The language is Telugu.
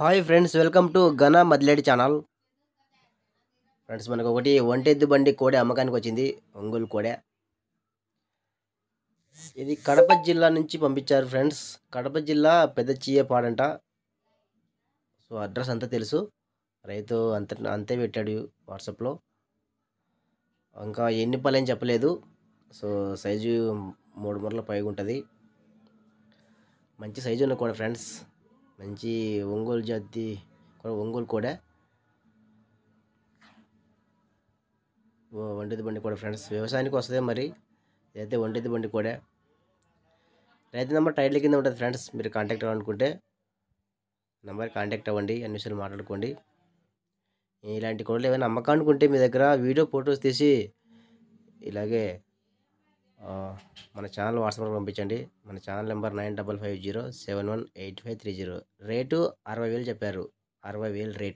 హాయ్ ఫ్రెండ్స్ వెల్కమ్ టు ఘన మద్లేడి ఛానల్ ఫ్రెండ్స్ మనకు ఒకటి ఒంటెద్దు బండి కోడే అమ్మకానికి వచ్చింది ఒంగోలు కోడే ఇది కడప జిల్లా నుంచి పంపించారు ఫ్రెండ్స్ కడప జిల్లా పెద్ద చీయపాడంట సో అడ్రస్ అంతా తెలుసు రైతు అంత అంతే పెట్టాడు వాట్సాప్లో ఇంకా ఎన్ని పళ్ళేం చెప్పలేదు సో సైజు మూడు మూరల పైగా ఉంటుంది మంచి సైజు ఉన్న కూడా ఫ్రెండ్స్ మంచి ఒంగోలు జాతి ఒంగోలు కూడా ఒంటిది బండి కూడా ఫ్రెండ్స్ వ్యవసాయానికి వస్తుంది మరి అయితే ఒంటిది బండి కూడా రైతు నెంబర్ టైటిల్ కింద ఉంటుంది ఫ్రెండ్స్ మీరు కాంటాక్ట్ అవ్వాలనుకుంటే నెంబర్ కాంటాక్ట్ అవ్వండి అన్ని విషయాలు మాట్లాడుకోండి ఇలాంటి కోడలు ఏమైనా అమ్మకానుకుంటే మీ దగ్గర వీడియో ఫొటోస్ తీసి ఇలాగే మన ఛానల్ వాట్సాప్ పంపించండి మన channel number nine double five zero seven one eight five three zero rate అరవై వేలు చెప్పారు అరవై వేలు రేటు